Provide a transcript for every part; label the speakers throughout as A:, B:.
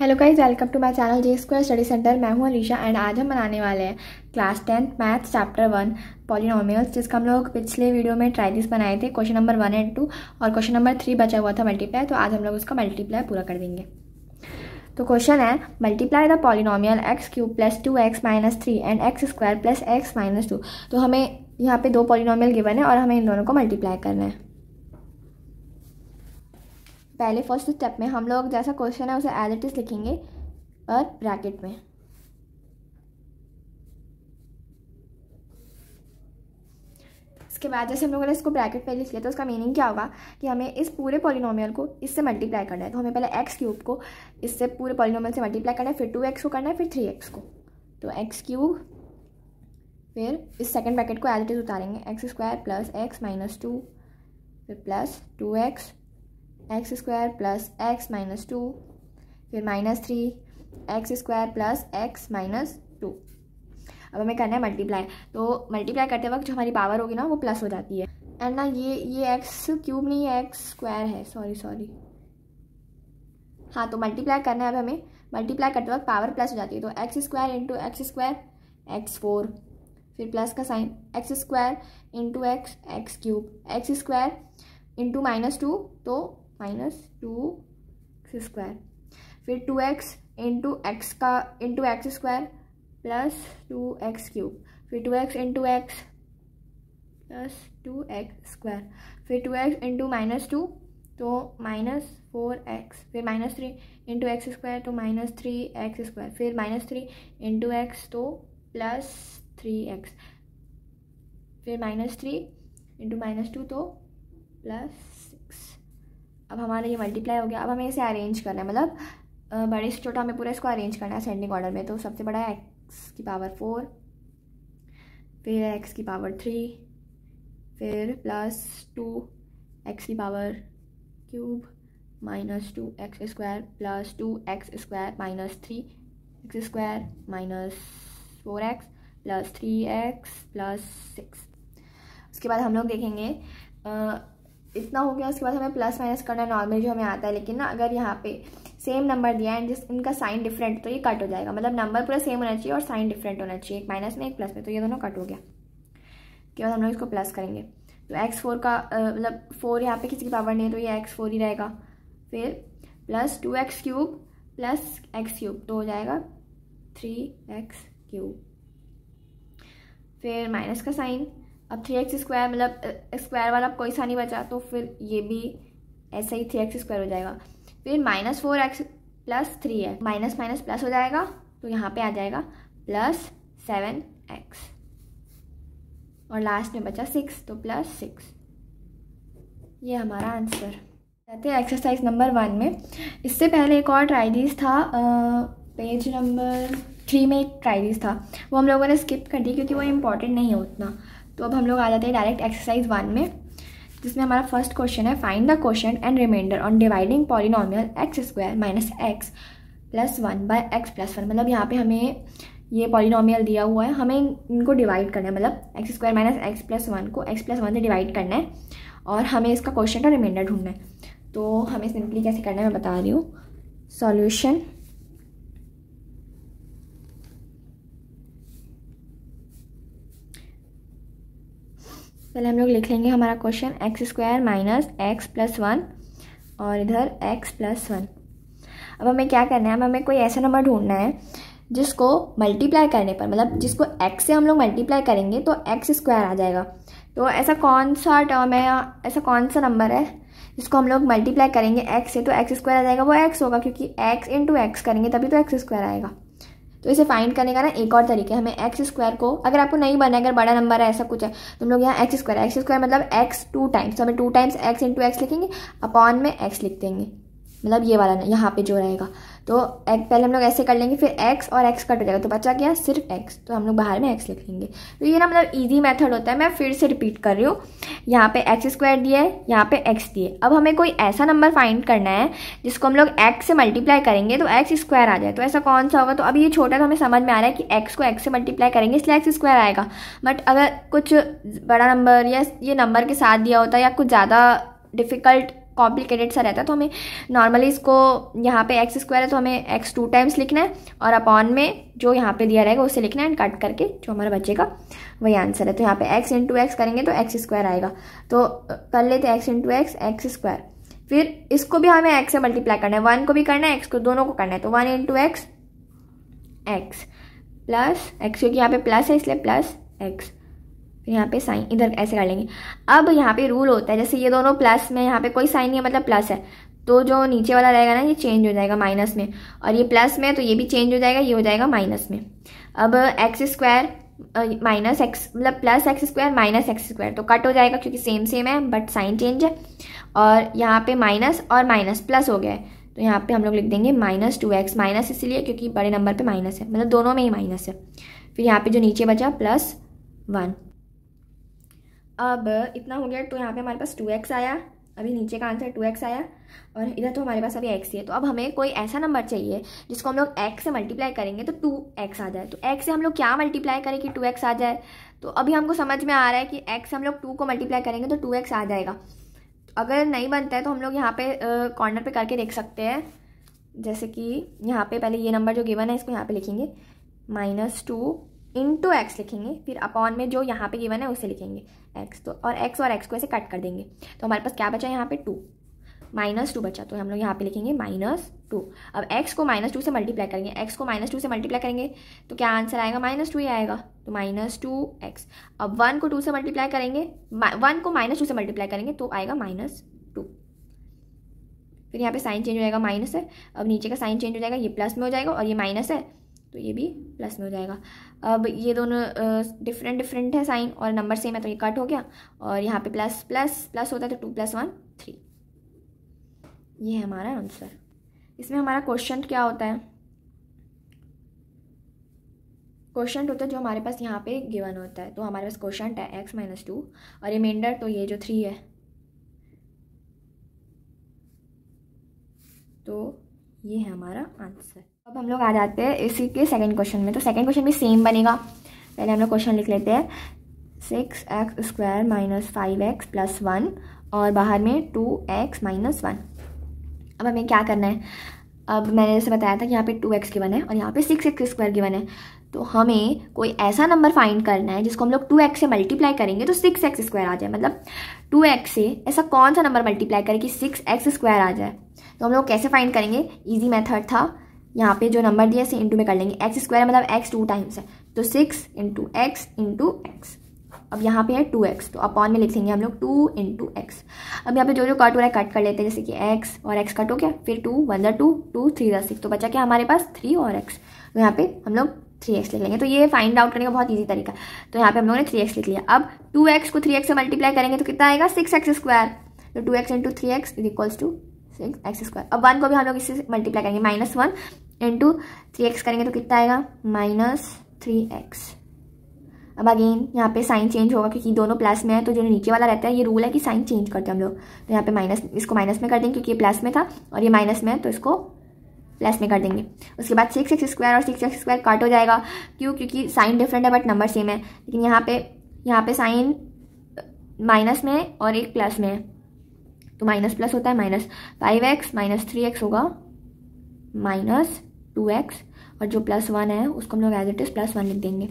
A: hello guys welcome to my channel J square study centre मैं हूं Alisha and आज हम बनाने वाले हैं class tenth maths chapter one polynomials जिसका हम लोग पिछले वीडियो में ट्राइजिस बनाए थे question number one and two और क्वेश्चन नंबर थ्री बचा हुआ था मल्टीप्लाई तो आज हम लोग उसका मल्टीप्लाई पूरा कर देंगे तो क्वेश्चन है multiply the polynomial x cube plus two x minus three and x square plus x minus two तो हमें यहाँ पे दो पॉलिनोमियल गिवन है और हमें इन दोनों को मल्टीप्लाई करना है पहले फर्स्ट स्टेप में हम लोग जैसा क्वेश्चन है उसे एज इट इज़ लिखेंगे और ब्रैकेट में इसके बाद जैसे हम लोगों ने इसको ब्रैकेट में लिख लिया तो उसका मीनिंग क्या होगा कि हमें इस पूरे पॉलिनोमियल को इससे मल्टीप्लाई करना है तो हमें पहले एक्स क्यूब को इससे पूरे पॉलिनोमियल से मल्टीप्लाई करना है फिर टू एक्स को करना है फिर थ्री एक्स को तो एक्स क्यूब फिर इस सेकेंड ब्रैकेट को एज इट इज़ उतारेंगे x square plus x minus two फिर plus two x x square plus x minus two फिर minus three x square plus x minus two अब हमें करना है मल्टीप्लाई तो मल्टीप्लाई करते वक्त जो हमारी पावर होगी ना वो प्लस हो जाती है एंड ना ये ये एक्स क्यूब नहीं है एक्स स्क्वायर है सॉरी सॉरी हाँ तो मल्टीप्लाई करना है अब हमें मल्टीप्लाई करते वक्त पावर प्लस हो जाती है तो x square into x square x four फिर प्लस का sign x square into x x cube x square into minus two तो माइनस टू एक्स स्क्वायर फिर टू एक्स इंटू एक्स का into x square plus two x cube फिर two x into x plus two x square फिर two x into minus two तो minus four x फिर minus three into x square तो minus three x square फिर minus three into x तो plus three x फिर minus three into minus two तो plus अब हमारा ये मल्टीप्लाई हो गया अब हमें इसे अरेंज करना है मतलब बड़े से छोटा हमें पूरा इसको अरेंज करना है सेंडिंग ऑर्डर में तो सबसे बड़ा एक्स की पावर फोर फिर एक्स की पावर थ्री फिर प्लस टू एक्स की power cube minus two x square plus two x square minus three x square minus four x plus three x plus six उसके बाद हम लोग देखेंगे आ, इतना हो गया उसके बाद हमें प्लस माइनस करना नॉर्मल जो हमें आता है लेकिन ना अगर यहाँ पे सेम नंबर दिया है एंड जिस उनका साइन डिफरेंट तो ये कट हो जाएगा मतलब नंबर पूरा सेम होना चाहिए और साइन डिफरेंट होना चाहिए एक माइनस में एक प्लस में तो ये दोनों कट हो गया उसके बाद हम लोग इसको प्लस करेंगे तो एक्स फोर का मतलब फोर यहाँ पे किसी की पावर नहीं है तो ये एक्स फोर ही रहेगा फिर plus two x cube plus x cube तो हो जाएगा थ्री एक्स क्यूब फिर माइनस का साइन अब थ्री एक्स स्क्वायर मतलब स्क्वायर वाला कोई सा नहीं बचा तो फिर ये भी ऐसा ही थ्री एक्स स्क्वायर हो जाएगा फिर minus four x plus three है माइनस माइनस प्लस हो जाएगा तो यहाँ पे आ जाएगा प्लस सेवन एक्स और लास्ट में बचा सिक्स तो प्लस सिक्स ये हमारा आंसर जाते हैं एक्सरसाइज नंबर वन में इससे पहले एक और ट्राइडीज था आ, पेज नंबर थ्री में एक ट्राइडीज था वो हम लोगों ने स्किप कर दी क्योंकि वो इम्पोर्टेंट नहीं है उतना तो अब हम लोग आ जाते हैं डायरेक्ट एक्सरसाइज वन में जिसमें हमारा फर्स्ट क्वेश्चन है find the question and remainder on dividing polynomial x square minus x plus one by x plus one मतलब यहाँ पे हमें ये पॉलिनॉमियल दिया हुआ है हमें इनको डिवाइड करना है मतलब x square minus x plus one को एक्स प्लस वन से डिवाइड करना है और हमें इसका क्वेश्चन और रिमाइंडर ढूंढना है तो हमें सिंपली कैसे करना है मैं बता रही हूँ सॉल्यूशन पहले हम लोग लिख लेंगे हमारा question x square minus x plus one और इधर एक्स प्लस वन अब हमें क्या करना है अब हमें कोई ऐसा नंबर ढूंढना है जिसको मल्टीप्लाई करने पर मतलब जिसको एक्स से हम लोग मल्टीप्लाई करेंगे तो एक्स स्क्वायर आ जाएगा तो ऐसा कौन सा टर्म है ऐसा कौन सा नंबर है जिसको हम लोग मल्टीप्लाई करेंगे एक्स से तो एक्स स्क्वायर आ जाएगा वो एक्स होगा क्योंकि एक्स इंटू एक्स करेंगे तभी तो एक्स स्क्वायर आएगा तो इसे फाइंड करने का ना एक और तरीके है हमें एक्स स्क्वायर को अगर आपको नहीं बना अगर बड़ा नंबर है ऐसा कुछ है तो हम लोग यहाँ एक्स स्क्वायर एक्स स्क्वायर मतलब एक्स टू टाइम्स हमें two times x into x लिखेंगे अपॉन में एक्स लिख देंगे मतलब ये वाला ना यहाँ पे जो रहेगा तो एक, पहले हम लोग ऐसे कर लेंगे फिर एक्स और एक्स कट हो जाएगा तो बचा क्या सिर्फ एक्स तो हम लोग बाहर में एक्स लिख लेंगे तो ये ना मतलब ईजी मेथड होता है मैं फिर से रिपीट कर रही हूँ यहाँ पे एक्स स्क्वायर दिया है यहाँ पे एक्स दिए अब हमें कोई ऐसा नंबर फाइंड करना है जिसको हम लोग एक्स से मल्टीप्लाई करेंगे तो एक्स स्क्वायर आ जाए तो ऐसा कौन सा होगा तो अभी ये छोटा तो हमें समझ में आ रहा है कि एक्स को एक्स से मल्टीप्लाई करेंगे इसलिए एक्स स्क्वायर आएगा बट अगर कुछ बड़ा नंबर या ये नंबर के साथ दिया होता या कुछ ज़्यादा डिफ़िकल्ट कॉम्प्लिकेटेड सा रहता है तो हमें नॉर्मली इसको यहाँ पे एक्स स्क्वायर है तो हमें एक्स टू टाइम्स लिखना है और अपॉन में जो यहाँ पे दिया रहेगा उसे लिखना है एंड कट करके जो हमारा का वही आंसर है तो यहाँ पे एक्स इंटू एक्स करेंगे तो एक्स स्क्वायर आएगा तो कर लेते x into x x square फिर इसको भी हमें एक्स से मल्टीप्लाई करना है वन को भी करना है एक्स को दोनों को करना है तो one into x x plus x क्योंकि यहाँ पे प्लस है इसलिए प्लस एक्स फिर यहाँ पे साइन इधर ऐसे कर लेंगे अब यहाँ पे रूल होता है जैसे ये दोनों प्लस में यहाँ पे कोई साइन नहीं है मतलब प्लस है तो जो नीचे वाला रहेगा ना ये चेंज हो जाएगा माइनस में और ये प्लस में तो ये भी चेंज हो जाएगा ये हो जाएगा माइनस में अब एक्स स्क्वायर माइनस एक्स मतलब plus x square minus x square तो कट हो जाएगा क्योंकि सेम सेम है बट साइन चेंज है और यहाँ पे माइनस और माइनस प्लस हो गया है तो यहाँ पे हम लोग लिख देंगे माइनस टू एक्स माइनस इसीलिए क्योंकि बड़े नंबर पे माइनस है मतलब दोनों में ही माइनस है फिर यहाँ पे जो नीचे बचा प्लस वन अब इतना हो गया तो यहाँ पे हमारे पास टू एक्स आया अभी नीचे का आंसर टू एक्स आया और इधर तो हमारे पास अभी एक्स ही है तो अब हमें कोई ऐसा नंबर चाहिए जिसको हम लोग एक्स से मल्टीप्लाई करेंगे तो टू एक्स आ जाए तो एक्स से हम लोग क्या मल्टीप्लाई करें कि टू एक्स आ जाए तो अभी हमको समझ में आ रहा है कि एक्स से हम लोग टू को मल्टीप्लाई करेंगे तो टू एक्स आ जाएगा तो अगर नहीं बनता है तो हम लोग यहाँ पे कॉर्नर पर करके देख सकते हैं जैसे कि यहाँ पे पहले ये नंबर जो गिवन है इसको यहाँ पे लिखेंगे माइनस टू इंटू एक्स लिखेंगे फिर अपॉन में जो यहाँ पे गिवन है उसे लिखेंगे एक्स तो और एक्स और एक्स को ऐसे कट कर देंगे तो हमारे पास क्या बचा यहाँ पे टू माइनस टू बचा तो हम लोग यहाँ पे लिखेंगे माइनस टू अब एक्स को माइनस टू से मल्टीप्लाई करेंगे एक्स को माइनस टू से मल्टीप्लाई करेंगे तो क्या आंसर आएगा माइनस टू ही आएगा तो माइनस टू एक्स अब वन को टू से मल्टीप्लाई करेंगे वन को माइनस टू से मल्टीप्लाई करेंगे तो आएगा माइनस टू फिर यहाँ पे साइन चेंज हो जाएगा माइनस है अब नीचे का साइन चेंज हो जाएगा ये प्लस में हो जाएगा और ये माइनस है तो ये भी प्लस में हो जाएगा अब ये दोनों डिफरेंट डिफरेंट है साइन और नंबर सेम है तो ये कट हो गया और यहाँ पे प्लस प्लस प्लस होता है तो टू प्लस वन थ्री ये है हमारा आंसर इसमें हमारा क्वेश्चन क्या होता है क्वेश्चन होता है जो हमारे पास यहाँ पे गिवन होता है तो हमारे पास क्वेश्चन है एक्स माइनस टू और रिमाइंडर तो ये जो थ्री है तो ये है हमारा आंसर अब हम लोग आ जाते हैं इसी के सेकंड क्वेश्चन में तो सेकंड क्वेश्चन भी सेम बनेगा पहले हम लोग क्वेश्चन लिख लेते हैं six x square minus five x plus one और बाहर में टू एक्स माइनस वन अब हमें क्या करना है अब मैंने जैसे बताया था कि यहाँ पे टू एक्स गिवन है और यहाँ पे सिक्स एक्स स्क्वायर गिवन है तो हमें कोई ऐसा नंबर फाइंड करना है जिसको हम लोग टू एक्स से मल्टीप्लाई करेंगे तो सिक्स एक्स स्क्वायर आ जाए मतलब टू एक्स से ऐसा कौन सा नंबर मल्टीप्लाई करें कि सिक्स एक्स स्क्वायर आ जाए तो हम लोग कैसे फाइंड करेंगे ईजी मैथड था यहाँ पे जो नंबर दिया है इंटू में कर लेंगे एक्स स्क्वायर मतलब एक्स टू टाइम्स है तो six into x into x अब यहाँ पे है टू एक्स तो अपॉन में लिख लेंगे हम लोग टू इंटू एक्स अब यहाँ पे जो जो कट हो रहा है कट कर लेते हैं जैसे कि एक्स और एक्स कट हो गया फिर टू वन दर टू टू थ्री दर सिक्स तो बचा क्या हमारे पास थ्री और एक्स तो यहाँ पे हम लोग थ्री एक्स लिख लेंगे तो ये फाइंड आउट करने का बहुत ईजी तरीका तो यहाँ पे हम लोगों ने थ्री एक्स लिख लिया अब टू एक्स को थ्री एक्स से मल्टीप्लाई करेंगे तो कितना आएगा सिक्स एक्स स्क्वायर तो two x into three x is equals to six x square अब वन को भी हम लोग इससे मल्टीप्लाई करेंगे minus one into three x करेंगे तो कितना आएगा माइनस थ्री एक्स अब अगेन यहाँ पे साइन चेंज होगा क्योंकि दोनों प्लस में है तो जो नीचे वाला रहता है ये रूल है कि साइन चेंज करते हैं हम लोग तो यहाँ पे माइनस इसको माइनस में कर देंगे क्योंकि ये प्लस में था और ये माइनस में है तो इसको प्लस में कर देंगे उसके बाद सिक्स एक्स स्क्वायर और सिक्स एक्स स्क्वायर कट हो जाएगा क्यों क्योंकि साइन डिफरेंट है बट नंबर सेम है लेकिन यहाँ पे यहाँ पे साइन माइनस में है और एक प्लस में है तो माइनस प्लस होता है minus five x minus three x होगा माइनस टू एक्स और जो प्लस वन है उसको हम लोग as it is plus one लिख देंगे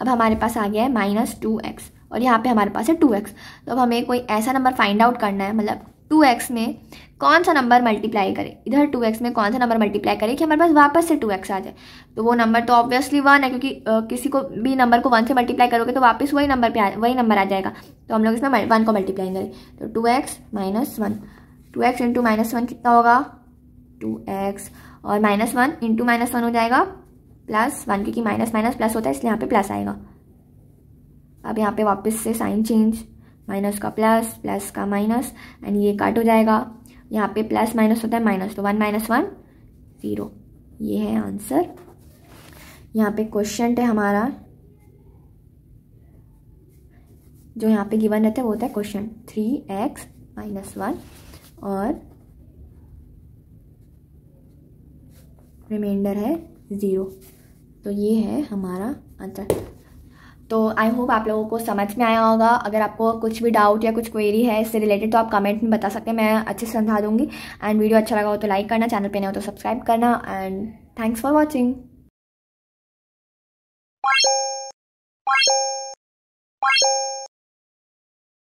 A: अब हमारे पास आ गया है माइनस टू एक्स और यहाँ पे हमारे पास है टू एक्स तो अब हमें कोई ऐसा नंबर फाइंड आउट करना है मतलब टू एक्स में कौन सा नंबर मल्टीप्लाई करे इधर टू एक्स में कौन सा नंबर मल्टीप्लाई करे कि हमारे पास वापस से टू एक्स आ जाए तो वो नंबर तो ऑब्वियसली वन है क्योंकि आ, किसी को भी नंबर को वन से मल्टीप्लाई करोगे तो वापस वही नंबर पे आ वही नंबर आ जाएगा तो हम लोग इसमें वन को मल्टीप्लाई करें तो two x minus one two x into minus one कितना होगा टू एक्स और minus one into minus one हो जाएगा प्लस वन क्योंकि माइनस माइनस प्लस होता है इसलिए यहाँ पे प्लस आएगा अब यहाँ पे वापस से साइन चेंज माइनस का प्लस प्लस का माइनस एंड ये कट हो जाएगा यहाँ पे प्लस माइनस होता है माइनस तो वन माइनस वन ज़ीरो ये है आंसर यहाँ पे क्वेश्चन है हमारा जो यहाँ पे गिवन रहता है वो होता है question three x minus one और रिमाइंडर है ज़ीरो तो ये है हमारा आंसर तो आई होप आप लोगों को समझ में आया होगा अगर आपको कुछ भी डाउट या कुछ क्वेरी है इससे रिलेटेड तो आप कमेंट में बता सकते हैं मैं अच्छे से समझा दूंगी एंड वीडियो अच्छा लगा हो तो लाइक करना चैनल पे नहीं हो तो सब्सक्राइब करना एंड थैंक्स फॉर वॉचिंग